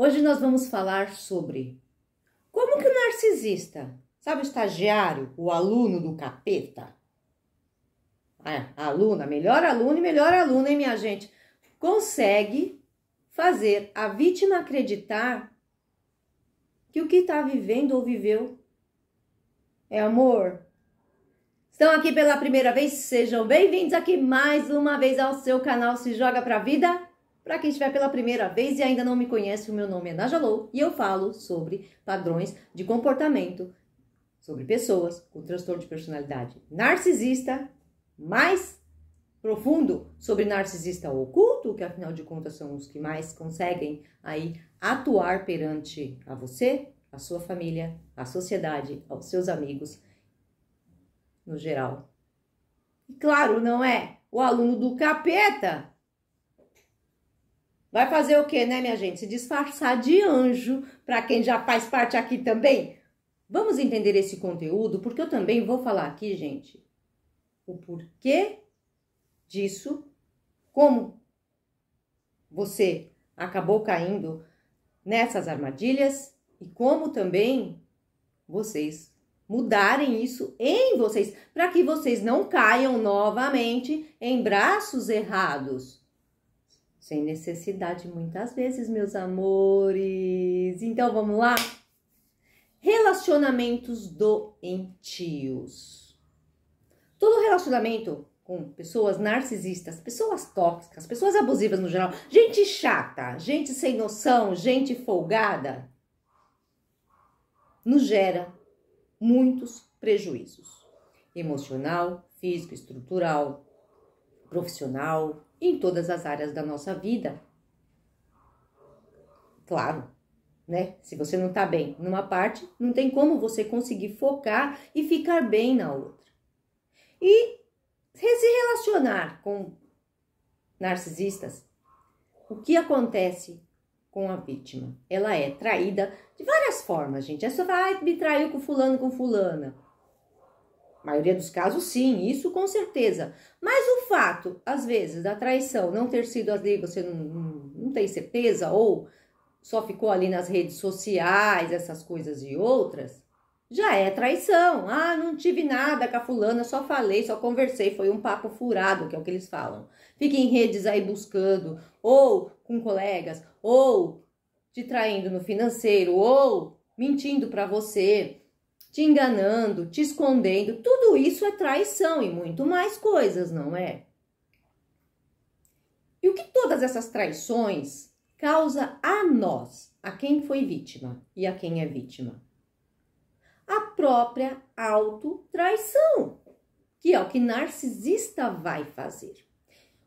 Hoje nós vamos falar sobre como que o narcisista, sabe o estagiário, o aluno do capeta, é, aluna, melhor aluna e melhor aluna, hein, minha gente, consegue fazer a vítima acreditar que o que está vivendo ou viveu é amor. Estão aqui pela primeira vez? Sejam bem-vindos aqui mais uma vez ao seu canal Se Joga Pra Vida para quem estiver pela primeira vez e ainda não me conhece, o meu nome é Najalou e eu falo sobre padrões de comportamento sobre pessoas com transtorno de personalidade narcisista, mais profundo sobre narcisista oculto, que afinal de contas são os que mais conseguem aí atuar perante a você, a sua família, a sociedade, aos seus amigos no geral. E claro, não é o aluno do capeta Vai fazer o quê, né, minha gente? Se disfarçar de anjo, para quem já faz parte aqui também. Vamos entender esse conteúdo, porque eu também vou falar aqui, gente, o porquê disso, como você acabou caindo nessas armadilhas e como também vocês mudarem isso em vocês, para que vocês não caiam novamente em braços errados sem necessidade, muitas vezes, meus amores. Então vamos lá? Relacionamentos doentios. Todo relacionamento com pessoas narcisistas, pessoas tóxicas, pessoas abusivas no geral, gente chata, gente sem noção, gente folgada, nos gera muitos prejuízos emocional, físico, estrutural, profissional, em todas as áreas da nossa vida. Claro, né? Se você não tá bem numa parte, não tem como você conseguir focar e ficar bem na outra. E se relacionar com narcisistas, o que acontece com a vítima? Ela é traída de várias formas, gente. É só, ah, me traiu com fulano, com fulana maioria dos casos, sim, isso com certeza. Mas o fato, às vezes, da traição não ter sido ali, você não, não tem certeza, ou só ficou ali nas redes sociais, essas coisas e outras, já é traição. Ah, não tive nada com a fulana, só falei, só conversei, foi um papo furado, que é o que eles falam. Fica em redes aí buscando, ou com colegas, ou te traindo no financeiro, ou mentindo para você, te enganando, te escondendo, tudo isso é traição e muito mais coisas, não é? E o que todas essas traições causa a nós, a quem foi vítima e a quem é vítima? A própria autotraição, que é o que narcisista vai fazer.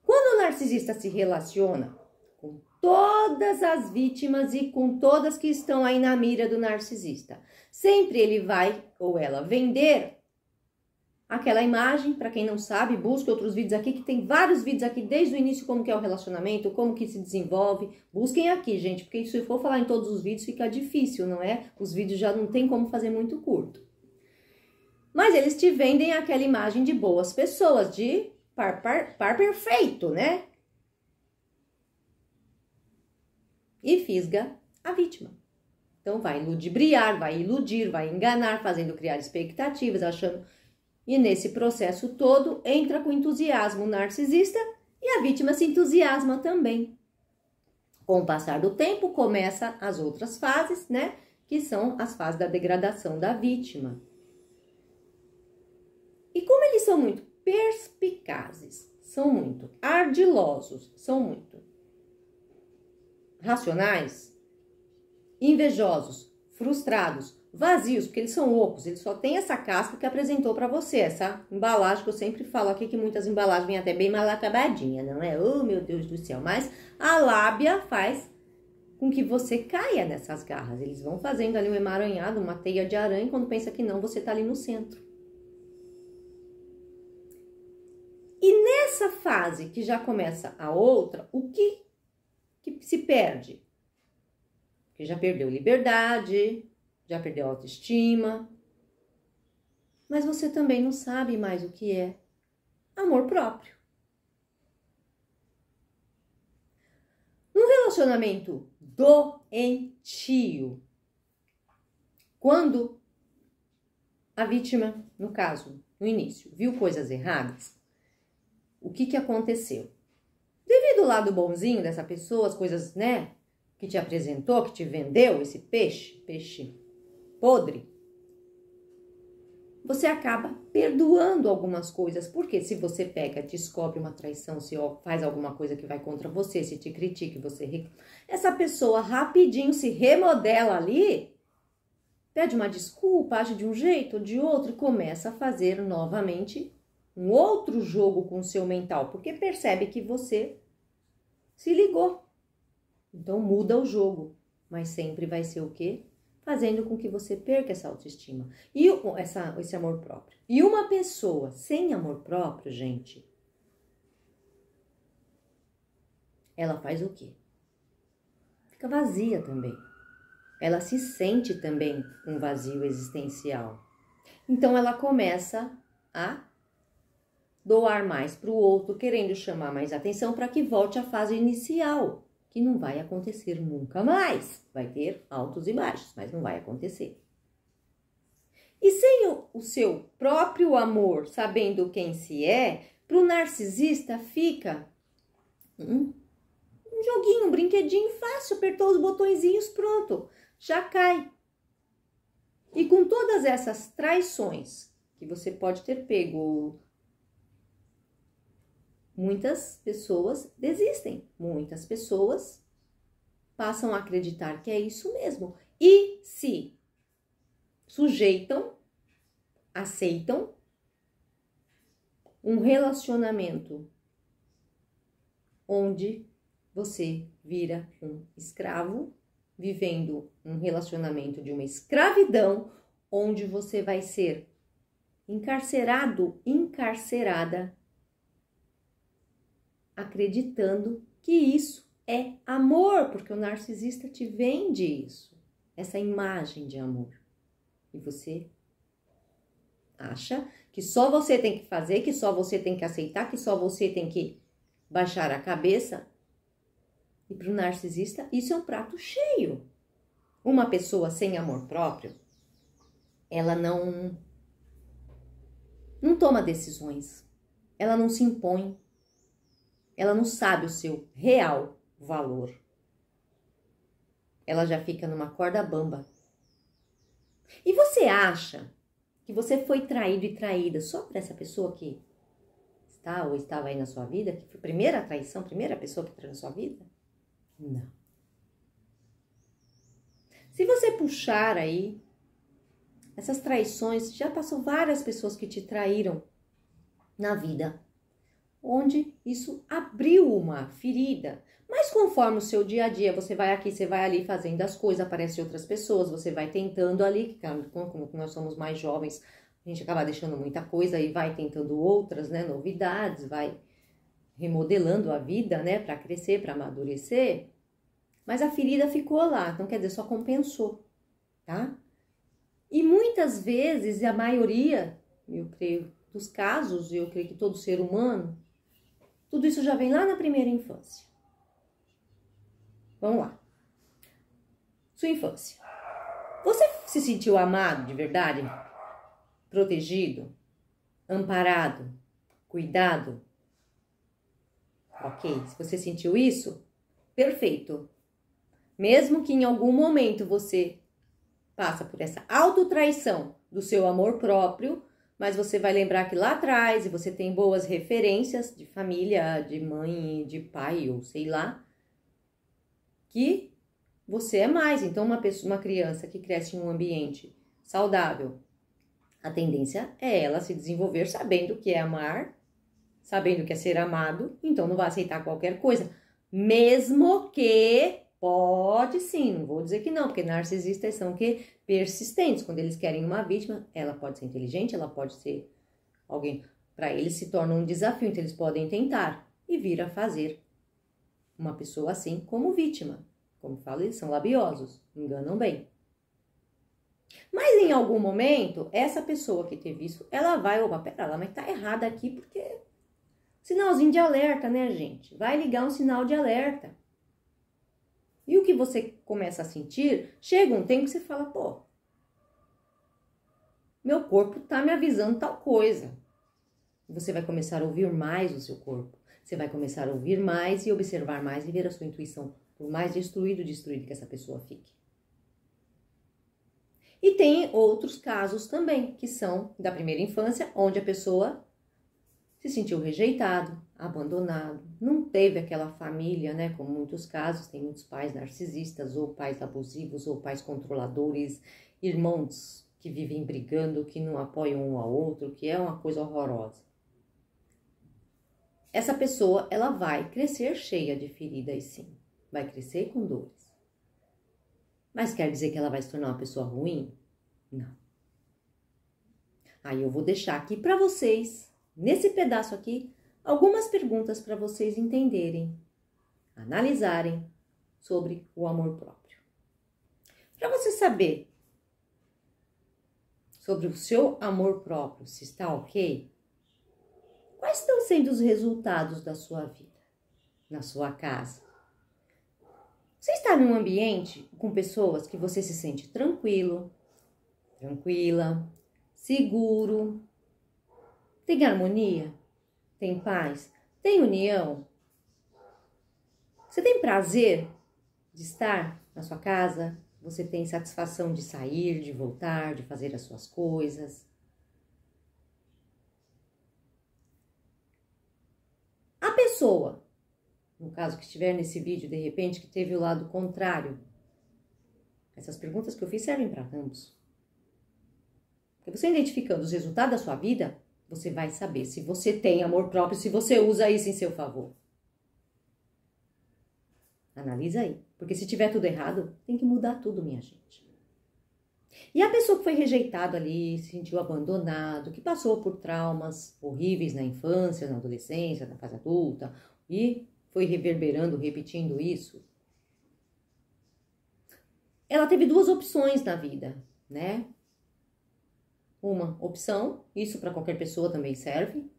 Quando o narcisista se relaciona com todas as vítimas e com todas que estão aí na mira do narcisista. Sempre ele vai ou ela vender aquela imagem, para quem não sabe, busque outros vídeos aqui que tem vários vídeos aqui desde o início como que é o relacionamento, como que se desenvolve. Busquem aqui, gente, porque se for falar em todos os vídeos fica difícil, não é? Os vídeos já não tem como fazer muito curto. Mas eles te vendem aquela imagem de boas pessoas, de par, par, par perfeito, né? e fisga a vítima. Então vai ludibriar, vai iludir, vai enganar, fazendo criar expectativas, achando. E nesse processo todo entra com entusiasmo o narcisista e a vítima se entusiasma também. Com o passar do tempo começa as outras fases, né? Que são as fases da degradação da vítima. E como eles são muito perspicazes, são muito ardilosos, são muito racionais, invejosos, frustrados, vazios, porque eles são ocos, eles só têm essa casca que apresentou para você, essa embalagem que eu sempre falo aqui, que muitas embalagens vêm até bem mal acabadinha, não é? Oh, meu Deus do céu, mas a lábia faz com que você caia nessas garras. Eles vão fazendo ali um emaranhado, uma teia de aranha, e quando pensa que não, você está ali no centro. E nessa fase que já começa a outra, o que que se perde. Porque já perdeu liberdade, já perdeu autoestima. Mas você também não sabe mais o que é amor próprio. Num relacionamento doentio, quando a vítima, no caso, no início, viu coisas erradas, o que, que aconteceu? Devido ao lado bonzinho dessa pessoa, as coisas, né, que te apresentou, que te vendeu esse peixe, peixe podre, você acaba perdoando algumas coisas, porque se você pega, descobre uma traição, se faz alguma coisa que vai contra você, se te critica, você essa pessoa rapidinho se remodela ali, pede uma desculpa, age de um jeito ou de outro e começa a fazer novamente um outro jogo com o seu mental, porque percebe que você se ligou. Então muda o jogo, mas sempre vai ser o quê? Fazendo com que você perca essa autoestima e essa, esse amor próprio. E uma pessoa sem amor próprio, gente, ela faz o quê? Fica vazia também. Ela se sente também um vazio existencial. Então ela começa a doar mais para o outro, querendo chamar mais atenção para que volte à fase inicial, que não vai acontecer nunca mais. Vai ter altos e baixos, mas não vai acontecer. E sem o, o seu próprio amor, sabendo quem se é, para o narcisista fica um, um joguinho, um brinquedinho fácil, apertou os botõezinhos, pronto, já cai. E com todas essas traições que você pode ter pego, Muitas pessoas desistem, muitas pessoas passam a acreditar que é isso mesmo e se sujeitam, aceitam um relacionamento onde você vira um escravo, vivendo um relacionamento de uma escravidão, onde você vai ser encarcerado, encarcerada acreditando que isso é amor, porque o narcisista te vende isso, essa imagem de amor. E você acha que só você tem que fazer, que só você tem que aceitar, que só você tem que baixar a cabeça. E para o narcisista, isso é um prato cheio. Uma pessoa sem amor próprio, ela não não toma decisões. Ela não se impõe ela não sabe o seu real valor. Ela já fica numa corda bamba. E você acha que você foi traído e traída só por essa pessoa que está ou estava aí na sua vida, que foi a primeira traição, a primeira pessoa que traiu na sua vida? Não. Se você puxar aí essas traições, já passou várias pessoas que te traíram na vida onde isso abriu uma ferida. Mas conforme o seu dia a dia, você vai aqui, você vai ali fazendo as coisas, aparecem outras pessoas, você vai tentando ali, como nós somos mais jovens, a gente acaba deixando muita coisa e vai tentando outras, né, novidades, vai remodelando a vida, né, para crescer, para amadurecer. Mas a ferida ficou lá, então quer dizer, só compensou, tá? E muitas vezes, e a maioria, eu creio, dos casos, eu creio que todo ser humano tudo isso já vem lá na primeira infância. Vamos lá. Sua infância. Você se sentiu amado de verdade? Protegido? Amparado? Cuidado? Ok, se você sentiu isso, perfeito. Mesmo que em algum momento você passa por essa autotraição do seu amor próprio, mas você vai lembrar que lá atrás, e você tem boas referências de família, de mãe, de pai, ou sei lá, que você é mais. Então, uma, pessoa, uma criança que cresce em um ambiente saudável, a tendência é ela se desenvolver sabendo o que é amar, sabendo o que é ser amado, então não vai aceitar qualquer coisa, mesmo que Pode sim, vou dizer que não, porque narcisistas são que persistentes. Quando eles querem uma vítima, ela pode ser inteligente, ela pode ser alguém. Para eles se torna um desafio, então eles podem tentar e vir a fazer uma pessoa assim como vítima. Como falo, eles são labiosos, enganam bem. Mas em algum momento, essa pessoa que teve isso, ela vai, opa, pera lá, mas tá errada aqui porque. É sinalzinho de alerta, né, gente? Vai ligar um sinal de alerta. E o que você começa a sentir, chega um tempo que você fala, pô, meu corpo tá me avisando tal coisa. Você vai começar a ouvir mais o seu corpo. Você vai começar a ouvir mais e observar mais e ver a sua intuição, por mais destruído, destruído que essa pessoa fique. E tem outros casos também, que são da primeira infância, onde a pessoa se sentiu rejeitado, abandonado, não teve aquela família, né? Como muitos casos, tem muitos pais narcisistas, ou pais abusivos, ou pais controladores, irmãos que vivem brigando, que não apoiam um ao outro, que é uma coisa horrorosa. Essa pessoa, ela vai crescer cheia de feridas, sim, vai crescer com dores. Mas quer dizer que ela vai se tornar uma pessoa ruim? Não. Aí eu vou deixar aqui para vocês, nesse pedaço aqui, algumas perguntas para vocês entenderem, analisarem sobre o amor próprio. Para você saber sobre o seu amor próprio, se está ok, quais estão sendo os resultados da sua vida, na sua casa? Você está num ambiente com pessoas que você se sente tranquilo, tranquila, seguro, tem harmonia? Tem paz? Tem união? Você tem prazer de estar na sua casa? Você tem satisfação de sair, de voltar, de fazer as suas coisas? A pessoa, no caso que estiver nesse vídeo, de repente, que teve o lado contrário, essas perguntas que eu fiz servem para ambos. Porque você identificando os resultados da sua vida, você vai saber se você tem amor próprio, se você usa isso em seu favor. Analisa aí, porque se tiver tudo errado, tem que mudar tudo, minha gente. E a pessoa que foi rejeitada ali, se sentiu abandonado, que passou por traumas horríveis na infância, na adolescência, na fase adulta e foi reverberando, repetindo isso. Ela teve duas opções na vida, né? uma opção, isso para qualquer pessoa também serve.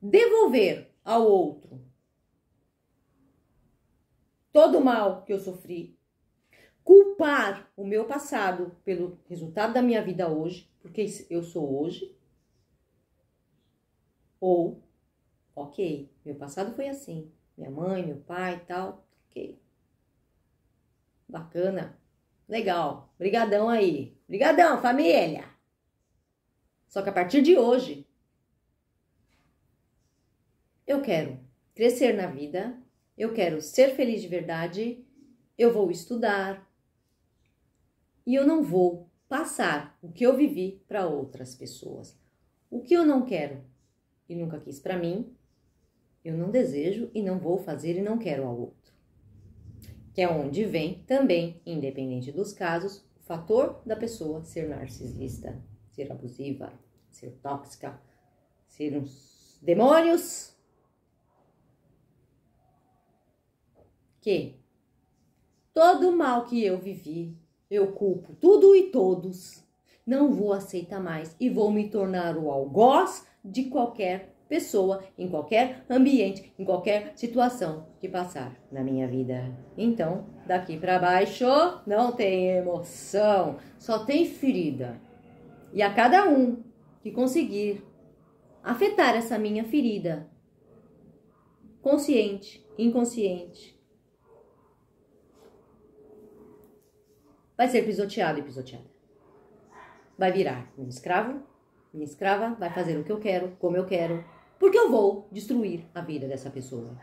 Devolver ao outro todo o mal que eu sofri, culpar o meu passado pelo resultado da minha vida hoje, porque eu sou hoje, ou, ok, meu passado foi assim, minha mãe, meu pai e tal, ok. Bacana, Legal. Brigadão aí. Brigadão, família. Só que a partir de hoje, eu quero crescer na vida, eu quero ser feliz de verdade, eu vou estudar e eu não vou passar o que eu vivi para outras pessoas. O que eu não quero e nunca quis para mim, eu não desejo e não vou fazer e não quero ao outro que é onde vem também, independente dos casos, o fator da pessoa ser narcisista, ser abusiva, ser tóxica, ser uns demônios que todo mal que eu vivi, eu culpo tudo e todos. Não vou aceitar mais e vou me tornar o algoz de qualquer pessoa, em qualquer ambiente, em qualquer situação que passar na minha vida. Então, daqui para baixo não tem emoção, só tem ferida. E a cada um que conseguir afetar essa minha ferida, consciente, inconsciente, vai ser pisoteado e pisoteada. Vai virar um escravo, minha escrava, vai fazer o que eu quero, como eu quero, porque eu vou destruir a vida dessa pessoa.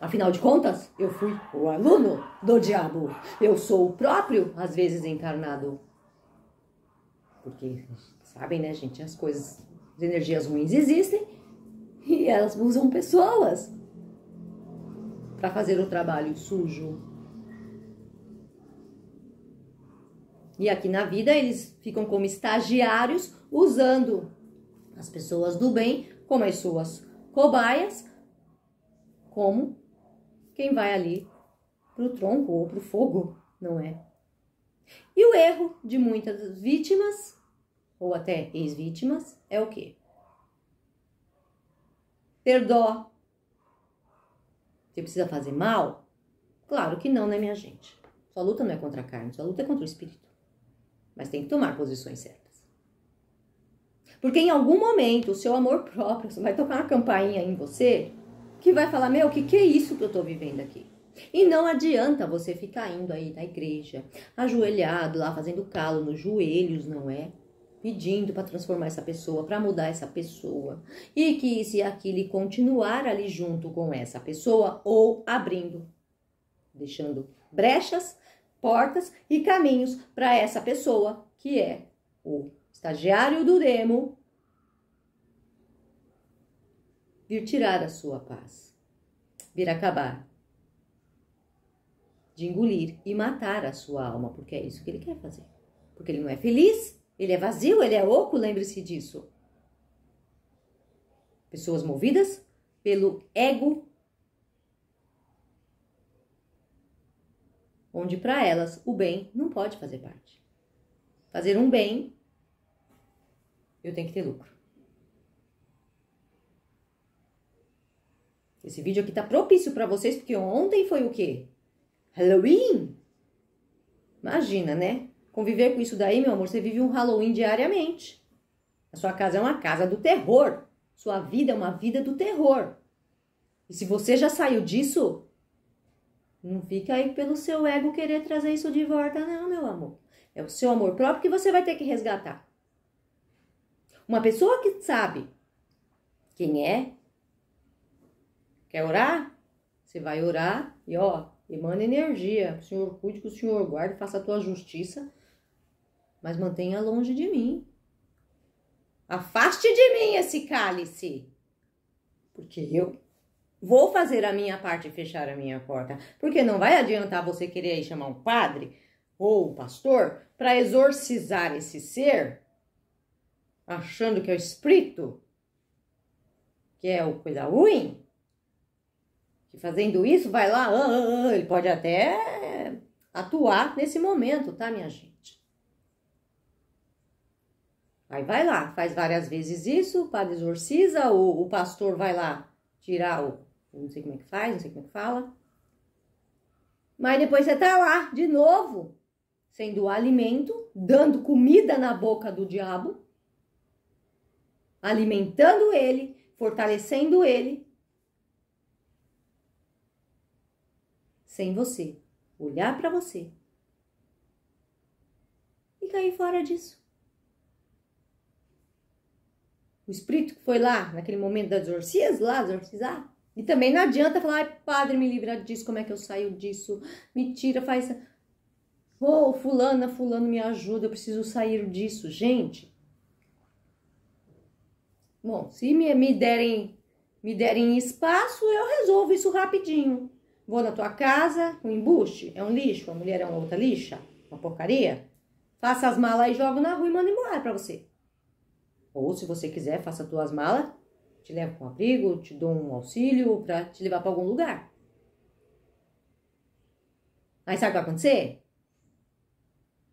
Afinal de contas, eu fui o aluno do diabo. Eu sou o próprio, às vezes, encarnado. Porque, sabem, né, gente, as coisas, as energias ruins existem e elas usam pessoas para fazer o trabalho sujo. E aqui na vida eles ficam como estagiários usando as pessoas do bem como as suas cobaias, como quem vai ali para o tronco ou para o fogo, não é? E o erro de muitas vítimas, ou até ex-vítimas, é o quê? Ter dó. Você precisa fazer mal? Claro que não, né, minha gente? Sua luta não é contra a carne, sua luta é contra o espírito. Mas tem que tomar posições certas. Porque em algum momento o seu amor próprio vai tocar uma campainha em você que vai falar: Meu, o que, que é isso que eu tô vivendo aqui? E não adianta você ficar indo aí na igreja, ajoelhado lá, fazendo calo nos joelhos, não é? Pedindo para transformar essa pessoa, para mudar essa pessoa. E que se aquilo continuar ali junto com essa pessoa ou abrindo, deixando brechas, portas e caminhos para essa pessoa que é o estagiário do demo, vir tirar a sua paz, vir acabar de engolir e matar a sua alma, porque é isso que ele quer fazer. Porque ele não é feliz, ele é vazio, ele é oco, lembre-se disso. Pessoas movidas pelo ego, onde para elas o bem não pode fazer parte. Fazer um bem eu tenho que ter lucro. Esse vídeo aqui tá propício para vocês, porque ontem foi o quê? Halloween? Imagina, né? Conviver com isso daí, meu amor, você vive um Halloween diariamente. A sua casa é uma casa do terror. Sua vida é uma vida do terror. E se você já saiu disso, não fica aí pelo seu ego querer trazer isso de volta, não, meu amor. É o seu amor próprio que você vai ter que resgatar. Uma pessoa que sabe quem é, quer orar? Você vai orar e ó, emana energia. O Senhor cuide, que o Senhor guarde, faça a tua justiça, mas mantenha longe de mim. Afaste de mim esse cálice, porque eu vou fazer a minha parte e fechar a minha porta. Porque não vai adiantar você querer chamar um padre ou um pastor para exorcizar esse ser achando que é o espírito, que é o coisa ruim, que fazendo isso vai lá, ah, ah, ah, ele pode até atuar nesse momento, tá, minha gente? Aí vai lá, faz várias vezes isso, o padre exorciza, o, o pastor vai lá tirar o. Não sei como é que faz, não sei como é que fala. Mas depois você tá lá, de novo, sendo alimento, dando comida na boca do diabo alimentando ele, fortalecendo ele, sem você olhar para você e cair fora disso. O espírito que foi lá, naquele momento das orcias, lá, exorcizar. Ah, e também não adianta falar, ai, padre, me livra disso, como é que eu saio disso? Me tira, faz. Ô, oh, fulana, fulano, me ajuda, eu preciso sair disso. Gente, Bom, se me, me derem me derem espaço, eu resolvo isso rapidinho. Vou na tua casa, um embuste, é um lixo, a mulher é uma outra lixa, uma porcaria. Faça as malas e jogo na rua e mando embora para você. Ou se você quiser, faça tuas malas, te levo com um abrigo, te dou um auxílio para te levar para algum lugar. Aí sabe o que vai acontecer?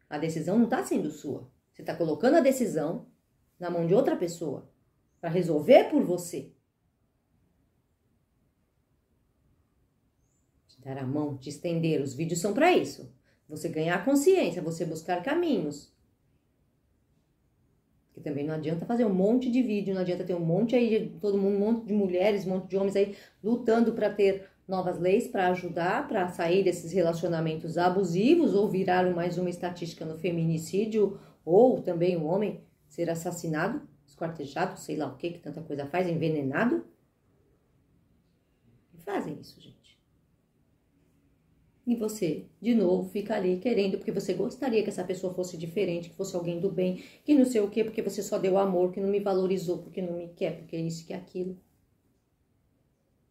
A decisão não tá sendo sua. Você tá colocando a decisão na mão de outra pessoa para resolver por você. Te dar a mão, te estender, os vídeos são para isso. Você ganhar consciência, você buscar caminhos. Porque também não adianta fazer um monte de vídeo, não adianta ter um monte aí de todo mundo, um monte de mulheres, um monte de homens aí lutando para ter novas leis para ajudar para sair desses relacionamentos abusivos ou viraram mais uma estatística no feminicídio ou também o um homem ser assassinado esquartejado, sei lá o que, que tanta coisa faz, envenenado. E fazem isso, gente. E você, de novo, fica ali querendo, porque você gostaria que essa pessoa fosse diferente, que fosse alguém do bem, que não sei o que porque você só deu amor, que não me valorizou, porque não me quer, porque é isso, que é aquilo.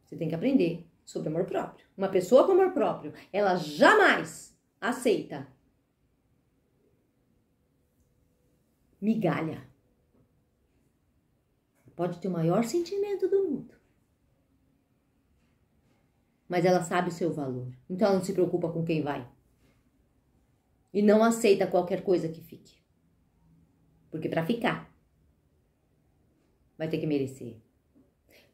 Você tem que aprender sobre amor próprio. Uma pessoa com amor próprio, ela jamais aceita migalha. Pode ter o maior sentimento do mundo. Mas ela sabe o seu valor. Então ela não se preocupa com quem vai. E não aceita qualquer coisa que fique. Porque para ficar, vai ter que merecer.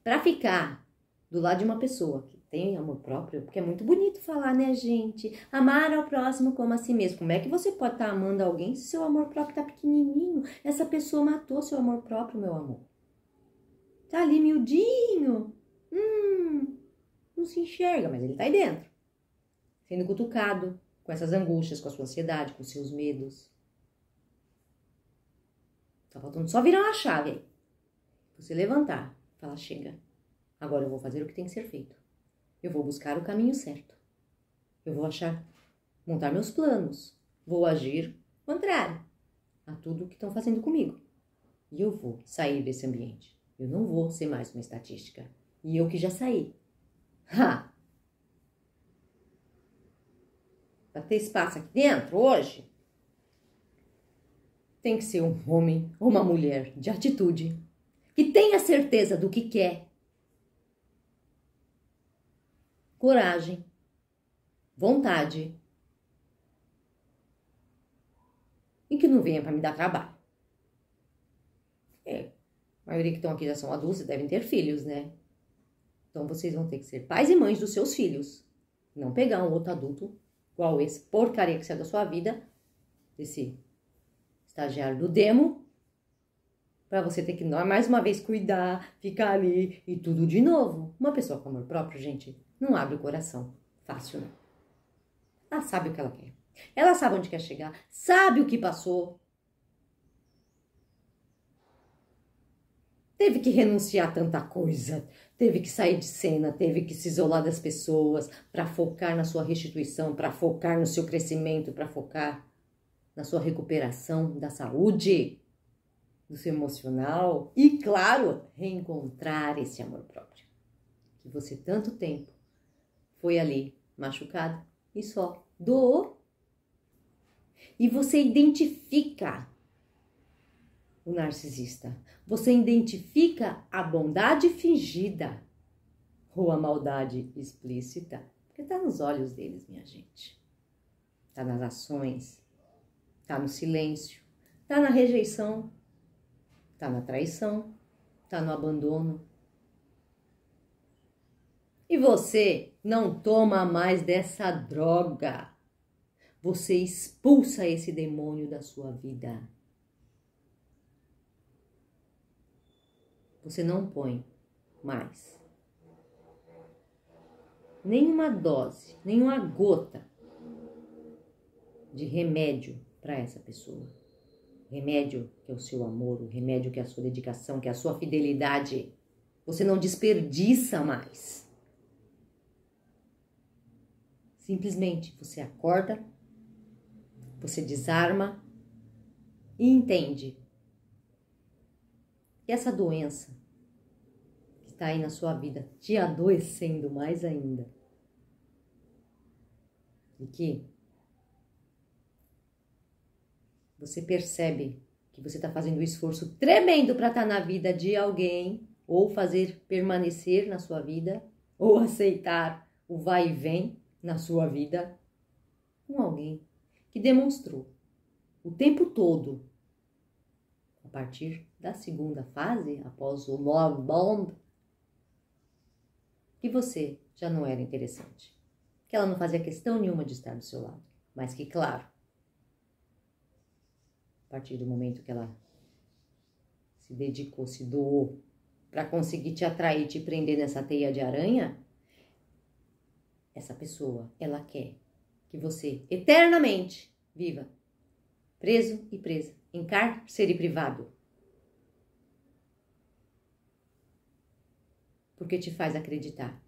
Para ficar do lado de uma pessoa que tem amor próprio, porque é muito bonito falar, né, gente? Amar ao próximo como a si mesmo. Como é que você pode estar tá amando alguém se seu amor próprio tá pequenininho? Essa pessoa matou seu amor próprio, meu amor. Tá ali miudinho. Hum, não se enxerga, mas ele tá aí dentro. Sendo cutucado com essas angústias, com a sua ansiedade, com seus medos. Tá faltando só virar uma chave aí. Você levantar, falar, chega. Agora eu vou fazer o que tem que ser feito. Eu vou buscar o caminho certo. Eu vou achar, montar meus planos. Vou agir contrário a tudo o que estão fazendo comigo. E eu vou sair desse ambiente. Eu não vou ser mais uma estatística. E eu que já saí. Ha! Pra ter espaço aqui dentro hoje, tem que ser um homem ou uma mulher de atitude que tenha certeza do que quer. Coragem, vontade. E que não venha para me dar trabalho. É, a maioria que estão aqui já são adultos e devem ter filhos, né? Então vocês vão ter que ser pais e mães dos seus filhos. Não pegar um outro adulto igual esse porcaria que saiu da sua vida, desse estagiário do demo, para você ter que mais uma vez cuidar, ficar ali e tudo de novo. Uma pessoa com amor próprio, gente, não abre o coração. Fácil, não. Ela sabe o que ela quer. Ela sabe onde quer chegar, sabe o que passou, teve que renunciar a tanta coisa, teve que sair de cena, teve que se isolar das pessoas para focar na sua restituição, para focar no seu crescimento, para focar na sua recuperação da saúde, do seu emocional e, claro, reencontrar esse amor próprio que você tanto tempo foi ali machucado e só doou. E você identifica o narcisista. Você identifica a bondade fingida ou a maldade explícita, porque está nos olhos deles, minha gente. Está nas ações, está no silêncio, está na rejeição, está na traição, está no abandono. E você não toma mais dessa droga. Você expulsa esse demônio da sua vida. Você não põe mais. Nenhuma dose, nenhuma gota de remédio para essa pessoa. O remédio que é o seu amor, o remédio que é a sua dedicação, que é a sua fidelidade. Você não desperdiça mais. Simplesmente você acorda, você desarma e entende que essa doença que está aí na sua vida, te adoecendo mais ainda. E que você percebe que você está fazendo um esforço tremendo para estar tá na vida de alguém, ou fazer permanecer na sua vida, ou aceitar o vai e vem na sua vida com alguém que demonstrou o tempo todo, a partir da segunda fase, após o love bomb, que você já não era interessante. Que ela não fazia questão nenhuma de estar do seu lado. Mas que, claro, a partir do momento que ela se dedicou, se doou para conseguir te atrair, te prender nessa teia de aranha, essa pessoa, ela quer que você eternamente viva preso e presa, em cárcere privado. porque te faz acreditar.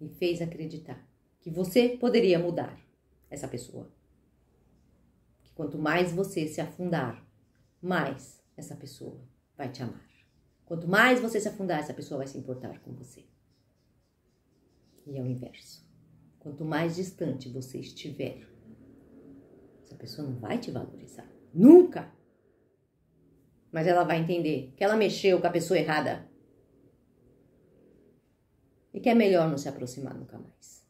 Me fez acreditar que você poderia mudar essa pessoa. Que quanto mais você se afundar, mais essa pessoa vai te amar. Quanto mais você se afundar, essa pessoa vai se importar com você. E é o inverso. Quanto mais distante você estiver, essa pessoa não vai te valorizar. Nunca! Mas ela vai entender que ela mexeu com a pessoa errada e que é melhor não se aproximar nunca mais.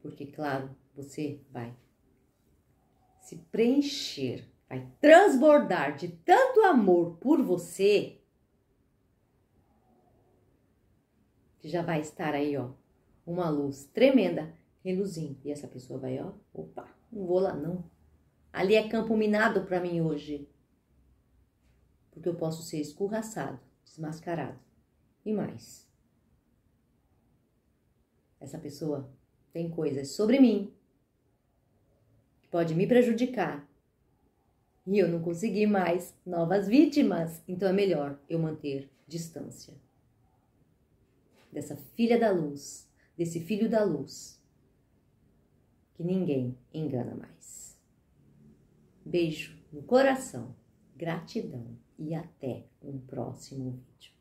Porque, claro, você vai se preencher, vai transbordar de tanto amor por você, que já vai estar aí, ó, uma luz tremenda reluzindo. E essa pessoa vai, ó, opa, não vou lá não. Ali é campo minado para mim hoje. Porque eu posso ser escorraçado, desmascarado e mais. Essa pessoa tem coisas sobre mim que pode me prejudicar e eu não consegui mais novas vítimas, então é melhor eu manter distância dessa filha da luz, desse filho da luz, que ninguém engana mais. Beijo no coração, gratidão e até um próximo vídeo.